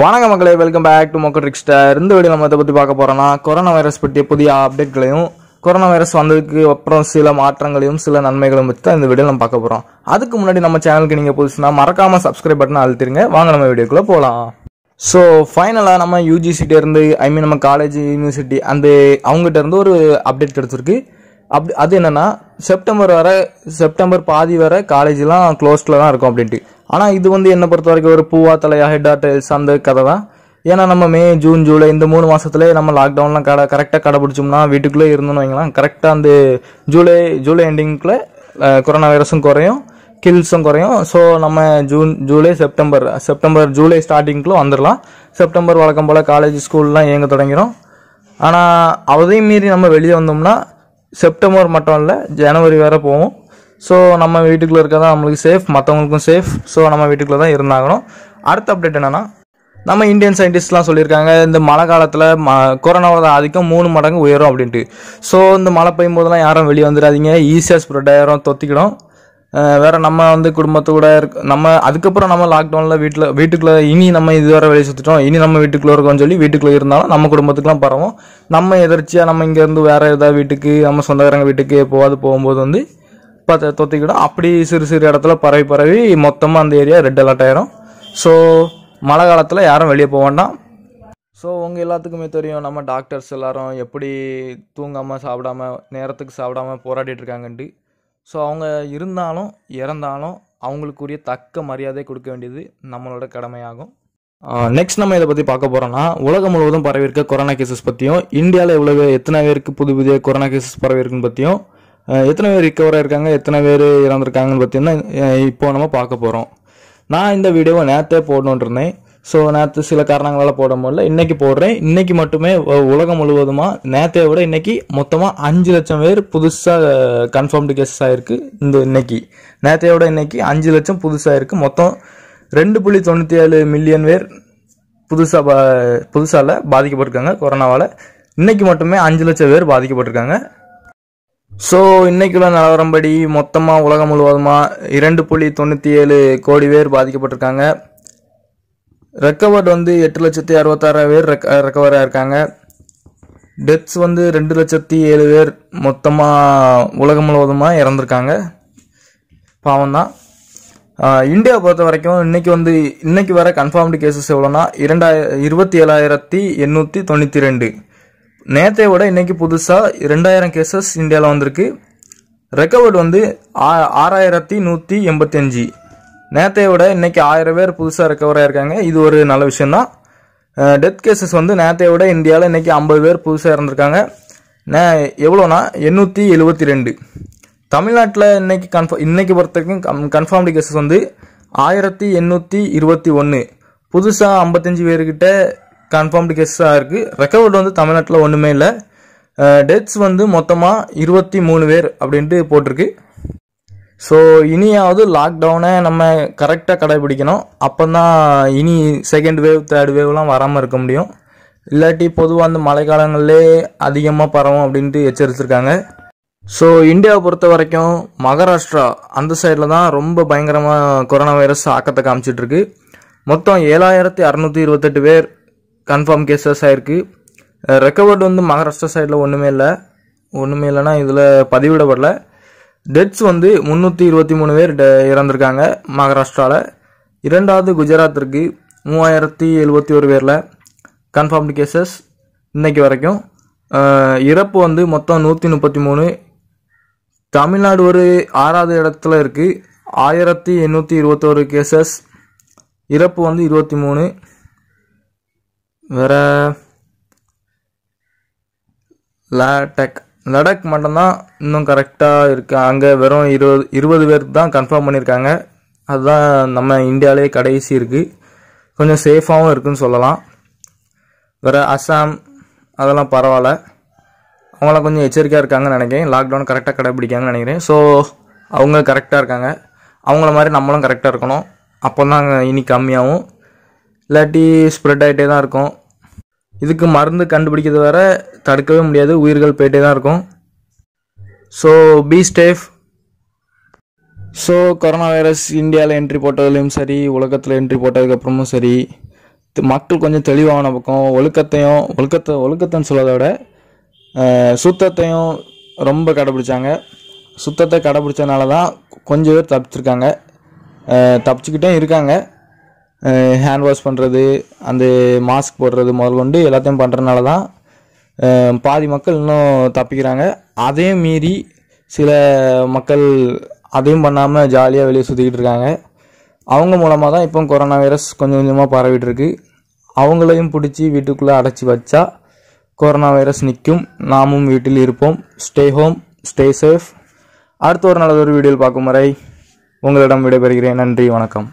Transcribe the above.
வணக்க மக்களே welcome back to Mokka trickster இந்த வீடியோ நம்ம இதை பற்றி பார்க்க போகிறோம்னா கொரோனா வைரஸ் பற்றிய புதிய அப்டேட்களையும் கொரோனா வைரஸ் வந்ததுக்கு அப்புறம் சில மாற்றங்களையும் சில நன்மைகளும் பற்றி தான் இந்த வீடியோ நம்ம பார்க்க போகிறோம் அதுக்கு முன்னாடி நம்ம சேனலுக்கு நீங்கள் புதுசுனா மறக்காமல் சப்ஸ்கிரைப் பட்டன் அழுத்திருங்க வாங்க நம்ம வீடியோக்குள்ளே போகலாம் ஸோ ஃபைனலாக நம்ம யூஜிசிட்டேருந்து ஐ மீன் நம்ம காலேஜ் யூனிவர்சிட்டி அந்த அவங்ககிட்ட இருந்து ஒரு அப்டேட் கிடச்சிருக்கு அப் அது என்னென்னா செப்டம்பர் வர செப்டம்பர் பாதி வர காலேஜ்லாம் க்ளோஸ்டில் தான் இருக்கும் அப்படின்ட்டு ஆனால் இது வந்து என்னை பொறுத்த வரைக்கும் ஒரு பூவா தலையா ஹெட்டா டெயில்ஸ் அந்த கதை தான் ஏன்னா நம்ம மே ஜூன் ஜூலை இந்த மூணு மாதத்துலேயே நம்ம லாக்டவுன்லாம் கடை கரெக்டாக கடைபிடிச்சோம்னா வீட்டுக்குள்ளே இருந்தோம்னு வைங்களாம் கரெக்டாக அந்த ஜூலை ஜூலை எண்டிங்கில் கொரோனா வைரஸும் குறையும் கில்ஸும் குறையும் ஸோ நம்ம June July September September July ஸ்டார்டிங்க்குள்ள வந்துடலாம் செப்டம்பர் வழக்கம் போல் காலேஜ் ஸ்கூல்லாம் இயங்க தொடங்கிடும் ஆனால் அதையும் மீறி நம்ம வெளியே வந்தோம்னா செப்டம்பர் மட்டும் இல்லை ஜனவரி வேறு போவோம் ஸோ நம்ம வீட்டுக்குள்ளே இருக்கிறதா நம்மளுக்கு சேஃப் மற்றவங்களுக்கும் சேஃப் ஸோ நம்ம வீட்டுக்குள்ளே தான் இருந்தாகணும் அடுத்த அப்டேட் என்னென்னா நம்ம இந்தியன் சயின்டிஸ்ட்லாம் சொல்லியிருக்காங்க இந்த மழை காலத்தில் ம கொரோனாவோட ஆதிக்கம் மூணு மடங்கு உயரும் அப்படின்ட்டு ஸோ இந்த மழை பெய்யும் போதெல்லாம் யாரும் வெளியே வந்துடாதீங்க ஈஸியாக ஸ்ப்ரெட் ஆயிரும் தொத்திக்கிடும் வேறு நம்ம வந்து கூட இருக்க நம்ம அதுக்கப்புறம் நம்ம லாக்டவுனில் வீட்டில் வீட்டுக்குள்ளே இனி நம்ம இது வர வெளியே சுற்றிட்டோம் இனி நம்ம வீட்டுக்குள்ளே இருக்கோம்னு சொல்லி வீட்டுக்குள்ளே இருந்தாலும் நம்ம குடும்பத்துக்குலாம் பரவும் நம்ம எதிர்ச்சியாக நம்ம இங்கேருந்து வேறு ஏதாவது வீட்டுக்கு நம்ம சொந்தக்காரங்க வீட்டுக்கு எப்போவாது போகும்போது வந்து பார்த்து தொத்திக்கிடும் அப்படி சிறு சிறு இடத்துல பரவி பரவி மொத்தமாக அந்த ஏரியா ரெட் அலர்ட் ஆயிரும் ஸோ மழை காலத்தில் யாரும் வெளியே போக வேண்டாம் ஸோ உங்கள் எல்லாத்துக்குமே தெரியும் நம்ம டாக்டர்ஸ் எல்லாரும் எப்படி தூங்காமல் சாப்பிடாம நேரத்துக்கு சாப்பிடாம போராடிட்டு இருக்காங்கன்ட்டு ஸோ அவங்க இருந்தாலும் இறந்தாலும் அவங்களுக்குரிய தக்க மரியாதை கொடுக்க வேண்டியது நம்மளோட கடமையாகும் நெக்ஸ்ட் நம்ம இதை பற்றி பார்க்க போகிறோம்னா உலகம் முழுவதும் இருக்க கொரோனா கேசஸ் பற்றியும் இந்தியாவில் எவ்வளோ எத்தனை பேருக்கு புது புதிய கொரோனா கேசஸ் பரவிருக்குன்னு பற்றியும் எத்தனை பேர் ரிக்கவர் ஆயிருக்காங்க எத்தனை பேர் இறந்துருக்காங்கன்னு பார்த்தீங்கன்னா இப்போ நம்ம பார்க்க போகிறோம் நான் இந்த வீடியோவை நேரத்தே போடணுன்றேன் ஸோ நேற்று சில காரணங்களால் போட முடியல இன்றைக்கி போடுறேன் இன்றைக்கி மட்டுமே உலகம் முழுவதுமாக நேற்றைய விட இன்றைக்கி மொத்தமாக அஞ்சு லட்சம் பேர் புதுசாக கன்ஃபார்ம்டு கேஸஸ் ஆகிருக்கு இந்த இன்னைக்கு நேற்றைய விட இன்றைக்கி அஞ்சு லட்சம் புதுசாக இருக்குது மொத்தம் ரெண்டு புள்ளி தொண்ணூற்றி ஏழு மில்லியன் பேர் புதுசாக பா புதுசால பாதிக்கப்பட்டிருக்காங்க கொரோனாவால் இன்றைக்கி மட்டுமே அஞ்சு லட்சம் பேர் பாதிக்கப்பட்டிருக்காங்க ஸோ உள்ள நிலவரம்படி மொத்தமாக உலகம் முழுவதுமாக இரண்டு புள்ளி தொண்ணூற்றி ஏழு கோடி பேர் பாதிக்கப்பட்டிருக்காங்க ரெக்கவர்டு வந்து எட்டு லட்சத்தி அறுபத்தாறாயிரம் பேர் ரெக் ரெக்கவராக இருக்காங்க டெத்ஸ் வந்து ரெண்டு லட்சத்தி ஏழு பேர் மொத்தமாக உலகம் முழுவதுமாக இறந்துருக்காங்க பாவம் தான் இந்தியா பொறுத்த வரைக்கும் இன்றைக்கி வந்து இன்றைக்கி வர கன்ஃபார்ம்டு கேசஸ் எவ்வளோனா இரண்டாயிர இருபத்தி ஏழாயிரத்தி எண்ணூற்றி தொண்ணூற்றி ரெண்டு நேற்றை விட இன்றைக்கி புதுசாக ரெண்டாயிரம் கேசஸ் இந்தியாவில் வந்திருக்கு ரெக்கவர்டு வந்து ஆ ஆறாயிரத்தி நூற்றி எண்பத்தஞ்சு நேத்தை விட இன்றைக்கி ஆயிரம் பேர் புதுசாக ரெக்கவர் ஆகிருக்காங்க இது ஒரு நல்ல விஷயந்தான் டெத் கேசஸ் வந்து நேற்றை விட இந்தியாவில் இன்றைக்கி ஐம்பது பேர் புதுசாக இறந்துருக்காங்க நே எவ்வளோனா எண்ணூற்றி எழுபத்தி ரெண்டு தமிழ்நாட்டில் இன்றைக்கி கன்ஃபார்ம் இன்றைக்கி பொறுத்தக்கும் கம் கன்ஃபார்ம்டு கேசஸ் வந்து ஆயிரத்தி எண்ணூற்றி இருபத்தி ஒன்று புதுசாக ஐம்பத்தஞ்சு பேர்கிட்ட கன்ஃபார்ம்டு தான் இருக்குது ரெக்கவர்டு வந்து தமிழ்நாட்டில் ஒன்றுமே இல்லை டெத்ஸ் வந்து மொத்தமாக இருபத்தி மூணு பேர் அப்படின்ட்டு போட்டிருக்கு ஸோ இனியாவது லாக்டவுனை நம்ம கரெக்டாக கடைபிடிக்கணும் அப்போ தான் இனி செகண்ட் வேவ் தேர்ட் வேவ்லாம் வராமல் இருக்க முடியும் இல்லாட்டி பொதுவாக அந்த காலங்களிலே அதிகமாக பரவும் அப்படின்ட்டு எச்சரிச்சிருக்காங்க ஸோ இந்தியாவை பொறுத்த வரைக்கும் மகாராஷ்டிரா அந்த சைடில் தான் ரொம்ப பயங்கரமாக கொரோனா வைரஸ் ஆக்கத்தை காமிச்சிட்ருக்கு மொத்தம் ஏழாயிரத்தி அறநூற்றி இருபத்தெட்டு பேர் கன்ஃபார்ம் கேசஸ் ஆகிருக்கு ரெக்கவர்டு வந்து மகாராஷ்டிரா சைடில் ஒன்றுமே இல்லை ஒன்றுமே இல்லைன்னா இதில் பதிவிடப்படல டெத்ஸ் வந்து முந்நூற்றி இருபத்தி மூணு பேர் இறந்துருக்காங்க மகாராஷ்டிராவில் இரண்டாவது குஜராத் இருக்குது மூவாயிரத்தி எழுபத்தி ஒரு பேரில் கன்ஃபார்ம்டு கேசஸ் இன்றைக்கி வரைக்கும் இறப்பு வந்து மொத்தம் நூற்றி முப்பத்தி மூணு தமிழ்நாடு ஒரு ஆறாவது இடத்துல இருக்குது ஆயிரத்தி எண்ணூற்றி இருபத்தோரு கேசஸ் இறப்பு வந்து இருபத்தி மூணு வேறு லேடக் லடாக் மட்டும்தான் இன்னும் கரெக்டாக இருக்கு அங்கே வெறும் இருபது இருபது பேர் தான் கன்ஃபார்ம் பண்ணியிருக்காங்க அதுதான் நம்ம இந்தியாவிலேயே கடைசி இருக்குது கொஞ்சம் சேஃபாகவும் இருக்குதுன்னு சொல்லலாம் வேறு அஸ்ஸாம் அதெல்லாம் பரவாயில்ல அவங்களாம் கொஞ்சம் எச்சரிக்கையாக இருக்காங்கன்னு நினைக்கிறேன் லாக்டவுன் கரெக்டாக கடைப்பிடிக்காங்கன்னு நினைக்கிறேன் ஸோ அவங்க கரெக்டாக இருக்காங்க அவங்கள மாதிரி நம்மளும் கரெக்டாக இருக்கணும் அப்போ தான் இனி கம்மியாகவும் இல்லாட்டி ஸ்ப்ரெட் ஆகிட்டே தான் இருக்கும் இதுக்கு மருந்து கண்டுபிடிக்கிறது வர தடுக்கவே முடியாது உயிர்கள் போயிட்டே தான் இருக்கும் so be safe so corona virus இந்தியாவில் என்ட்ரி போட்டதுலேயும் சரி உலகத்தில் என்ட்ரி போட்டதுக்கப்புறமும் சரி மக்கள் கொஞ்சம் தெளிவான பக்கம் ஒழுக்கத்தையும் ஒழுக்கத்தை ஒழுக்கத்தைன்னு சொல்லதை விட சுத்தத்தையும் ரொம்ப கடைபிடிச்சாங்க சுத்தத்தை கடைபிடிச்சனால தான் கொஞ்சம் பேர் தப்பிச்சிருக்காங்க தப்பிச்சுக்கிட்டே இருக்காங்க ஹேண்ட் வாஷ் பண்ணுறது அந்த மாஸ்க் போடுறது முதல் கொண்டு எல்லாத்தையும் பண்ணுறதுனால தான் பாதி மக்கள் இன்னும் தப்பிக்கிறாங்க அதையும் மீறி சில மக்கள் அதையும் பண்ணாமல் ஜாலியாக வெளியே சுற்றிக்கிட்டு இருக்காங்க அவங்க மூலமாக தான் இப்போ கொரோனா வைரஸ் கொஞ்சம் கொஞ்சமாக பரவிட்டுருக்கு அவங்களையும் பிடிச்சி வீட்டுக்குள்ளே அடைச்சி வச்சா கொரோனா வைரஸ் நிற்கும் நாமும் வீட்டில் இருப்போம் ஸ்டே ஹோம் ஸ்டே சேஃப் அடுத்த ஒரு ஒரு வீடியோவில் பார்க்கும் வரை உங்களிடம் விடைபெறுகிறேன் நன்றி வணக்கம்